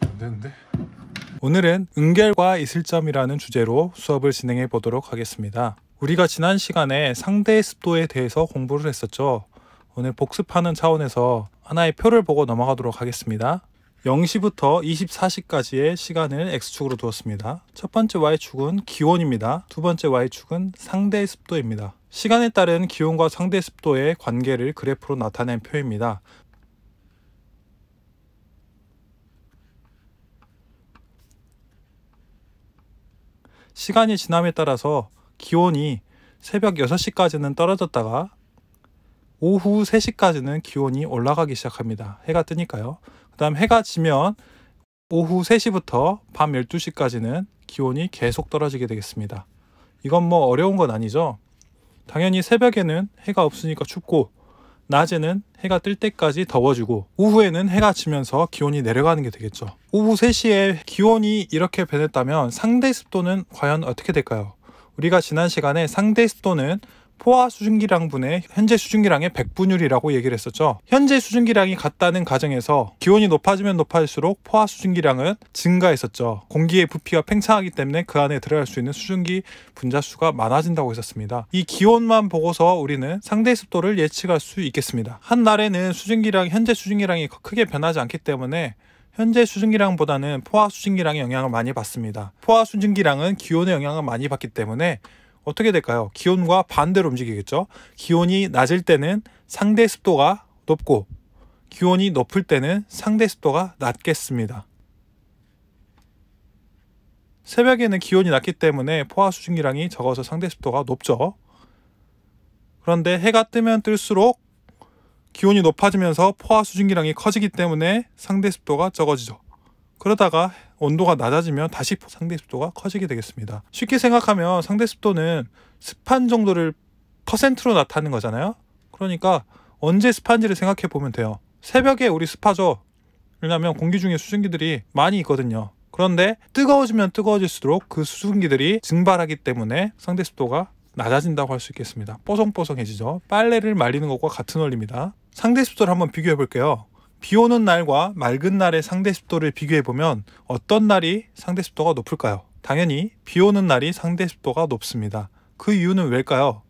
거좀안 되는데. 오늘은 응결과 이슬점이라는 주제로 수업을 진행해 보도록 하겠습니다. 우리가 지난 시간에 상대의 습도에 대해서 공부를 했었죠. 오늘 복습하는 차원에서 하나의 표를 보고 넘어가도록 하겠습니다. 0시부터 24시까지의 시간을 x축으로 두었습니다. 첫 번째 y축은 기온입니다. 두 번째 y축은 상대의 습도입니다. 시간에 따른 기온과 상대 습도의 관계를 그래프로 나타낸 표입니다. 시간이 지남에 따라서 기온이 새벽 6시까지는 떨어졌다가 오후 3시까지는 기온이 올라가기 시작합니다. 해가 뜨니까요. 그 다음 해가 지면 오후 3시부터 밤 12시까지는 기온이 계속 떨어지게 되겠습니다. 이건 뭐 어려운 건 아니죠. 당연히 새벽에는 해가 없으니까 춥고 낮에는 해가 뜰 때까지 더워지고 오후에는 해가 지면서 기온이 내려가는 게 되겠죠. 오후 3시에 기온이 이렇게 변했다면 상대 습도는 과연 어떻게 될까요? 우리가 지난 시간에 상대 습도는 포화 수증기량분의 현재 수증기량의 백분율이라고 얘기를 했었죠. 현재 수증기량이 같다는 가정에서 기온이 높아지면 높아질수록 포화 수증기량은 증가했었죠. 공기의 부피가 팽창하기 때문에 그 안에 들어갈 수 있는 수증기 분자수가 많아진다고 했었습니다. 이 기온만 보고서 우리는 상대 습도를 예측할 수 있겠습니다. 한 날에는 수증기량, 현재 수증기량이 크게 변하지 않기 때문에 현재 수증기량보다는 포화 수증기량의 영향을 많이 받습니다. 포화 수증기량은 기온의 영향을 많이 받기 때문에 어떻게 될까요? 기온과 반대로 움직이겠죠. 기온이 낮을 때는 상대 습도가 높고 기온이 높을 때는 상대 습도가 낮겠습니다. 새벽에는 기온이 낮기 때문에 포화 수증기량이 적어서 상대 습도가 높죠. 그런데 해가 뜨면 뜰수록 기온이 높아지면서 포화 수증기량이 커지기 때문에 상대 습도가 적어지죠. 그러다가 온도가 낮아지면 다시 상대 습도가 커지게 되겠습니다. 쉽게 생각하면 상대 습도는 습한 정도를 퍼센트로 나타내는 거잖아요. 그러니까 언제 습한지를 생각해 보면 돼요. 새벽에 우리 습하죠. 왜냐하면 공기 중에 수증기들이 많이 있거든요. 그런데 뜨거워지면 뜨거워질수록 그 수증기들이 증발하기 때문에 상대 습도가 낮아진다고 할 수 있겠습니다. 뽀송뽀송해지죠. 빨래를 말리는 것과 같은 원리입니다. 상대 습도를 한번 비교해 볼게요. 비 오는 날과 맑은 날의 상대 습도를 비교해 보면 어떤 날이 상대 습도가 높을까요? 당연히 비 오는 날이 상대 습도가 높습니다. 그 이유는 왜일까요?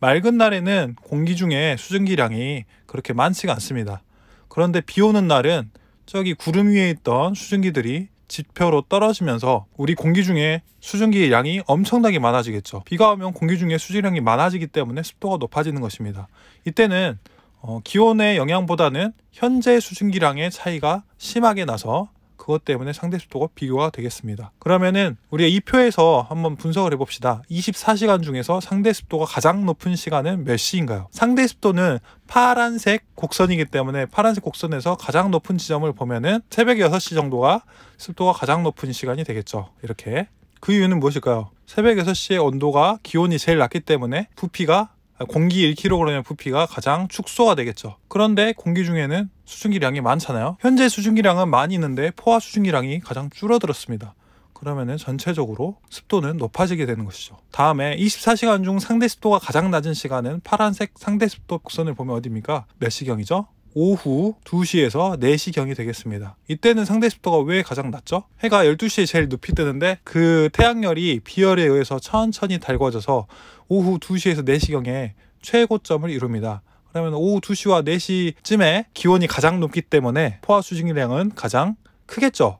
맑은 날에는 공기 중에 수증기량이 그렇게 많지가 않습니다. 그런데 비 오는 날은 저기 구름 위에 있던 수증기들이 지표로 떨어지면서 우리 공기 중에 수증기의 양이 엄청나게 많아지겠죠. 비가 오면 공기 중에 수증량이 많아지기 때문에 습도가 높아지는 것입니다. 이때는 어, 기온의 영향보다는 현재 수증기량의 차이가 심하게 나서 그것 때문에 상대 습도가 비교가 되겠습니다. 그러면은 우리이 표에서 한번 분석을 해봅시다. 24시간 중에서 상대 습도가 가장 높은 시간은 몇 시인가요? 상대 습도는 파란색 곡선이기 때문에 파란색 곡선에서 가장 높은 지점을 보면은 새벽 6시 정도가 습도가 가장 높은 시간이 되겠죠. 이렇게. 그 이유는 무엇일까요? 새벽 6시에 온도가 기온이 제일 낮기 때문에 부피가 공기 1kg의 부피가 가장 축소가 되겠죠. 그런데 공기 중에는 수증기량이 많잖아요. 현재 수증기량은 많이 있는데 포화 수증기량이 가장 줄어들었습니다. 그러면은 전체적으로 습도는 높아지게 되는 것이죠. 다음에 24시간 중 상대 습도가 가장 낮은 시간은 파란색 상대 습도 곡선을 보면 어디입니까? 몇 시경이죠? 오후 2시에서 4시경이 되겠습니다. 이때는 상대 습도가 왜 가장 낮죠? 해가 12시에 제일 높이 뜨는데 그 태양열이 비열에 의해서 천천히 달궈져서 오후 2시에서 4시경에 최고점을 이룹니다. 그러면 오후 2시와 4시쯤에 기온이 가장 높기 때문에 포화 수증기량은 가장 크겠죠.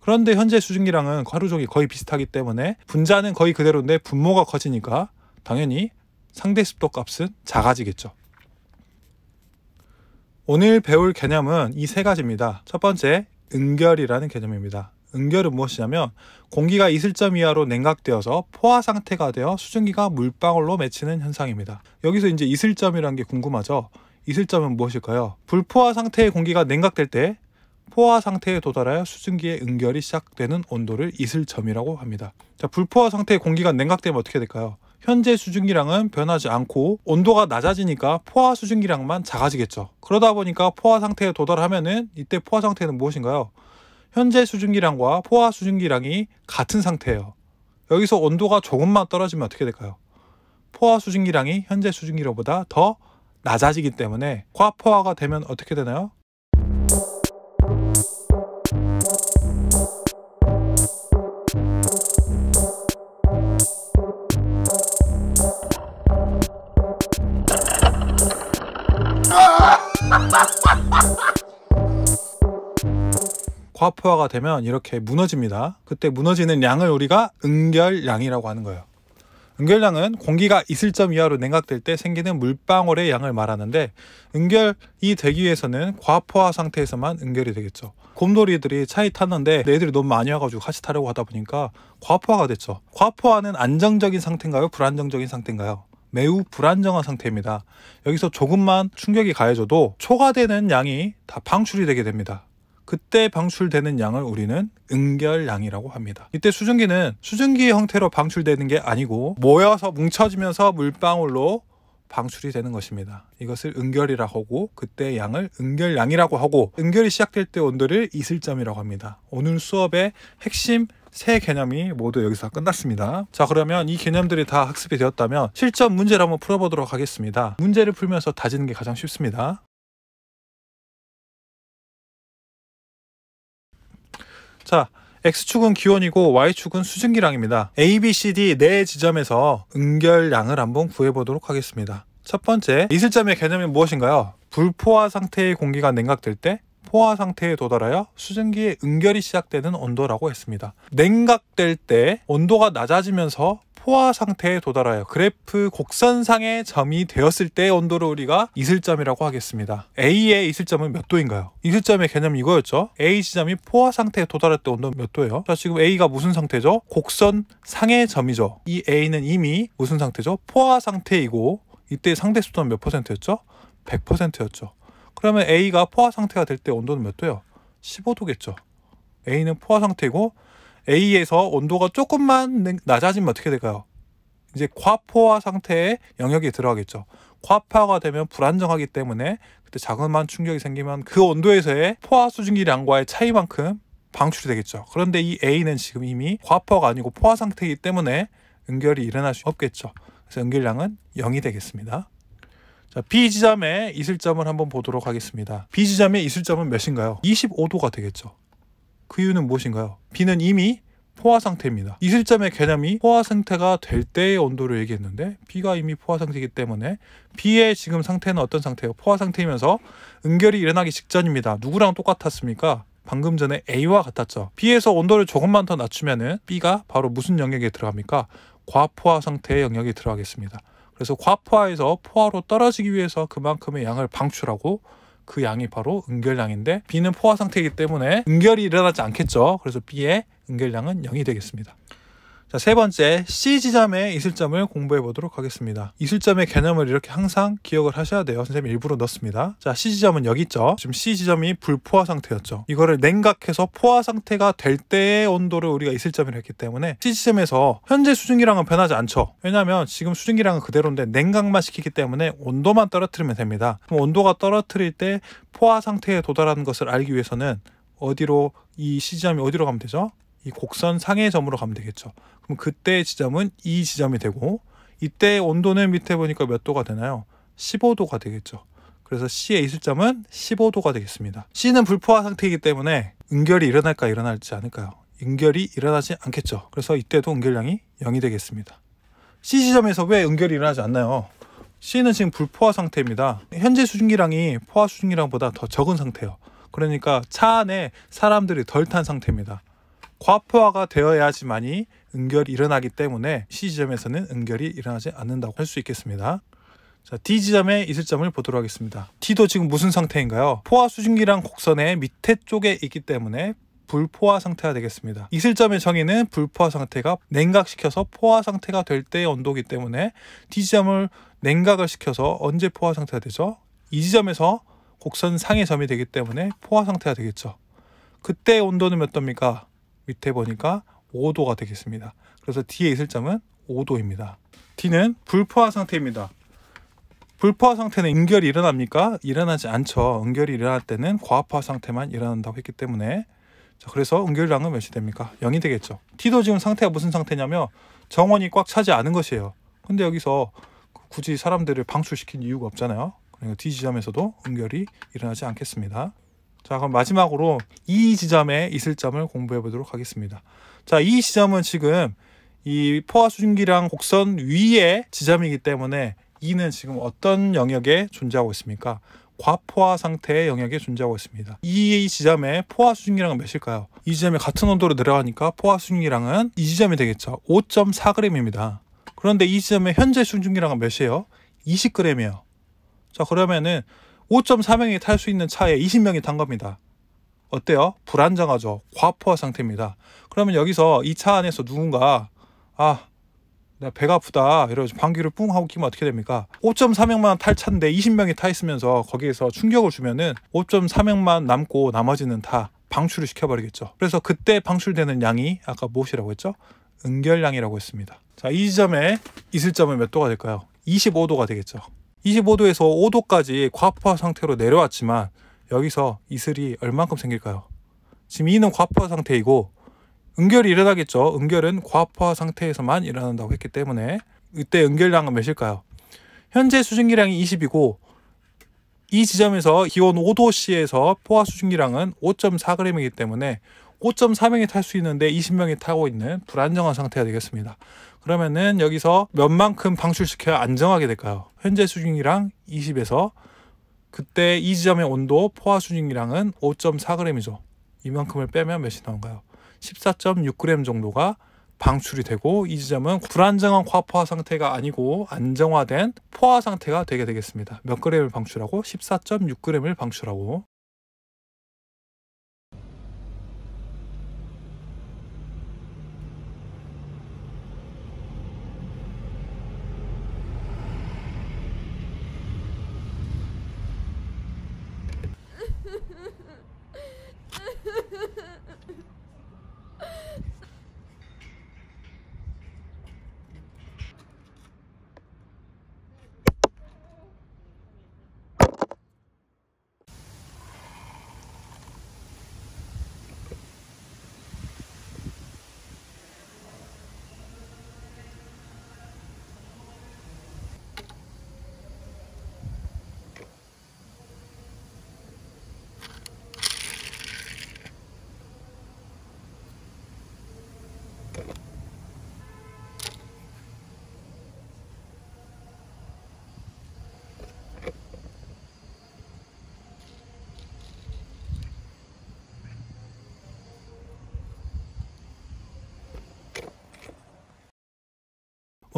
그런데 현재 수증기량은 하루 종일 거의 비슷하기 때문에 분자는 거의 그대로인데 분모가 커지니까 당연히 상대 습도 값은 작아지겠죠. 오늘 배울 개념은 이 세 가지입니다. 첫 번째, 응결이라는 개념입니다. 응결은 무엇이냐면 공기가 이슬점 이하로 냉각되어서 포화 상태가 되어 수증기가 물방울로 맺히는 현상입니다. 여기서 이제 이슬점이라는 게 궁금하죠? 이슬점은 무엇일까요? 불포화 상태의 공기가 냉각될 때 포화 상태에 도달하여 수증기의 응결이 시작되는 온도를 이슬점이라고 합니다. 자, 불포화 상태의 공기가 냉각되면 어떻게 될까요? 현재 수증기량은 변하지 않고 온도가 낮아지니까 포화 수증기량만 작아지겠죠. 그러다 보니까 포화 상태에 도달하면은 이때 포화 상태는 무엇인가요? 현재 수증기량과 포화 수증기량이 같은 상태예요. 여기서 온도가 조금만 떨어지면 어떻게 될까요? 포화 수증기량이 현재 수증기량보다 더 낮아지기 때문에 과포화가 되면 어떻게 되나요? 과포화가 되면 이렇게 무너집니다. 그때 무너지는 양을 우리가 응결량이라고 하는 거예요. 응결량은 공기가 이슬점 이하로 냉각될 때 생기는 물방울의 양을 말하는데 응결이 되기 위해서는 과포화 상태에서만 응결이 되겠죠. 곰돌이들이 차에 탔는데 애들이 너무 많이 와가지고 같이 타려고 하다 보니까 과포화가 됐죠. 과포화는 안정적인 상태인가요? 불안정적인 상태인가요? 매우 불안정한 상태입니다. 여기서 조금만 충격이 가해져도 초과되는 양이 다 방출이 되게 됩니다. 그때 방출되는 양을 우리는 응결량이라고 합니다. 이때 수증기는 수증기 형태로 방출되는 게 아니고 모여서 뭉쳐지면서 물방울로 방출이 되는 것입니다. 이것을 응결이라고 하고 그때 양을 응결량이라고 하고 응결이 시작될 때 온도를 이슬점이라고 합니다. 오늘 수업의 핵심 세 개념이 모두 여기서 끝났습니다. 자 그러면 이 개념들이 다 학습이 되었다면 실전 문제를 한번 풀어보도록 하겠습니다. 문제를 풀면서 다지는 게 가장 쉽습니다. 자, X축은 기온이고 Y축은 수증기량입니다. A, B, C, D 네 지점에서 응결량을 한번 구해보도록 하겠습니다. 첫 번째, 이슬점의 개념이 무엇인가요? 불포화 상태의 공기가 냉각될 때 포화 상태에 도달하여 수증기의 응결이 시작되는 온도라고 했습니다. 냉각될 때 온도가 낮아지면서 포화 상태에 도달하여 그래프 곡선상의 점이 되었을 때 온도를 우리가 이슬점이라고 하겠습니다. A의 이슬점은 몇 도인가요? 이슬점의 개념이 이거였죠. A 지점이 포화 상태에 도달할 때 온도는 몇 도예요? 자 지금 A가 무슨 상태죠? 곡선 상의 점이죠. 이 A는 이미 무슨 상태죠? 포화 상태이고 이때 상대 수도는 몇 퍼센트였죠? 100%였죠. 그러면 A가 포화 상태가 될 때 온도는 몇 도예요? 15도겠죠. A는 포화 상태고 A에서 온도가 조금만 낮아지면 어떻게 될까요? 이제 과포화 상태의 영역에 들어가겠죠. 과포화가 되면 불안정하기 때문에 그때 자그마한 충격이 생기면 그 온도에서의 포화 수증기량과의 차이만큼 방출이 되겠죠. 그런데 이 A는 지금 이미 과포가 화 아니고 포화 상태이기 때문에 응결이 일어날 수 없겠죠. 그래서 응결량은 0이 되겠습니다. 자, B 지점의 이슬점을 한번 보도록 하겠습니다. B 지점의 이슬점은 몇인가요? 25도가 되겠죠. 그 이유는 무엇인가요? 비는 이미 포화 상태입니다. 이슬점의 개념이 포화 상태가 될 때의 온도를 얘기했는데 비가 이미 포화 상태이기 때문에 비의 지금 상태는 어떤 상태예요? 포화 상태이면서 응결이 일어나기 직전입니다. 누구랑 똑같았습니까? 방금 전에 A와 같았죠. B에서 온도를 조금만 더 낮추면은 B가 바로 무슨 영역에 들어갑니까? 과포화 상태의 영역에 들어가겠습니다. 그래서 과포화에서 포화로 떨어지기 위해서 그만큼의 양을 방출하고 그 양이 바로 응결량인데 B는 포화 상태이기 때문에 응결이 일어나지 않겠죠. 그래서 B의 응결량은 0이 되겠습니다. 자, 세 번째 C 지점에 이슬점을 공부해 보도록 하겠습니다. 이슬점의 개념을 이렇게 항상 기억을 하셔야 돼요. 선생님 일부러 넣습니다. 자, C 지점은 여기 있죠. 지금 C 지점이 불포화 상태였죠. 이거를 냉각해서 포화 상태가 될 때의 온도를 우리가 이슬점이라 했기 때문에 C 지점에서 현재 수증기랑은 변하지 않죠. 왜냐하면 지금 수증기랑은 그대로인데 냉각만 시키기 때문에 온도만 떨어뜨리면 됩니다. 그럼 온도가 떨어뜨릴 때 포화 상태에 도달하는 것을 알기 위해서는 어디로 이 시점이 어디로 가면 되죠? 이 곡선 상해 점으로 가면 되겠죠. 그럼 그때의 지점은 이 지점이 되고 이때 온도는 밑에 보니까 몇 도가 되나요? 15도가 되겠죠. 그래서 C에 있을 점은 15도가 되겠습니다. C는 불포화 상태이기 때문에 응결이 일어날까 일어나지 않을까요? 응결이 일어나지 않겠죠. 그래서 이때도 응결량이 0이 되겠습니다. C 지점에서 왜 응결이 일어나지 않나요? C는 지금 불포화 상태입니다. 현재 수증기량이 포화 수증기량보다 더 적은 상태예요. 그러니까 차 안에 사람들이 덜 탄 상태입니다. 과포화가 되어야지만이 응결이 일어나기 때문에 C 지점에서는 응결이 일어나지 않는다고 할 수 있겠습니다. 자, D 지점의 이슬점을 보도록 하겠습니다. D도 지금 무슨 상태인가요? 포화 수증기랑 곡선의 밑에 쪽에 있기 때문에 불포화 상태가 되겠습니다. 이슬점의 정의는 불포화 상태가 냉각시켜서 포화 상태가 될 때의 온도이기 때문에 D 지점을 냉각을 시켜서 언제 포화 상태가 되죠? 이 e 지점에서 곡선 상의 점이 되기 때문에 포화 상태가 되겠죠. 그때 온도는 몇 도입니까? 밑에 보니까 5도가 되겠습니다. 그래서 D에 있을 점은 5도입니다. D는 불포화 상태입니다. 불포화 상태는 응결이 일어납니까? 일어나지 않죠. 응결이 일어날 때는 과포화 상태만 일어난다고 했기 때문에 자, 그래서 응결량은 몇이 됩니까? 0이 되겠죠. T도 지금 상태가 무슨 상태냐면 정원이 꽉 차지 않은 것이에요. 근데 여기서 굳이 사람들을 방출시킨 이유가 없잖아요. 그러니까 D 지점에서도 응결이 일어나지 않겠습니다. 자, 그럼 마지막으로 이 지점에 있을 점을 공부해 보도록 하겠습니다. 자, 이 지점은 지금 이 포화수증기랑 곡선 위에 지점이기 때문에 이는 지금 어떤 영역에 존재하고 있습니까? 과포화 상태의 영역에 존재하고 있습니다. 이지점에 포화 수증기량은 몇일까요? 이지점에 같은 온도로 내려가니까 포화 수증기량은 이 지점이 되겠죠. 5.4g입니다. 그런데 이지점에 현재 수증기량은 몇이에요? 20g이에요. 자 그러면은 5.4명이 탈 수 있는 차에 20명이 탄 겁니다. 어때요? 불안정하죠. 과포화 상태입니다. 그러면 여기서 이 차 안에서 누군가 아, 나 배가 아프다 이러면서 방귀를 뿡 하고 끼면 어떻게 됩니까? 5.4명만 탈 차인데 20명이 타 있으면서 거기에서 충격을 주면은 5.4명만 남고 나머지는 다 방출을 시켜버리겠죠. 그래서 그때 방출되는 양이 아까 무엇이라고 했죠? 응결량이라고 했습니다. 자, 이 지점에 있을 점은 몇 도가 될까요? 25도가 되겠죠. 25도에서 5도까지 과포화 상태로 내려왔지만 여기서 이슬이 얼만큼 생길까요? 지금 이는 과포화 상태이고 응결이 일어나겠죠. 응결은 과포화 상태에서만 일어난다고 했기 때문에 이때 응결량은 몇일까요? 현재 수증기량이 20이고 이 지점에서 기온 5도씨에서 포화 수증기량은 5.4g이기 때문에 5.4명이 탈 수 있는데 20명이 타고 있는 불안정한 상태가 되겠습니다. 그러면은 여기서 몇 만큼 방출시켜야 안정하게 될까요? 현재 수증이랑 20에서 그때 이 지점의 온도 포화 수증이랑은 5.4g이죠. 이만큼을 빼면 몇이 나온가요? 14.6g 정도가 방출이 되고 이 지점은 불안정한 과포화 상태가 아니고 안정화된 포화 상태가 되게 되겠습니다. 몇 그램을 방출하고 14.6g을 방출하고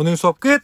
오늘 수업 끝!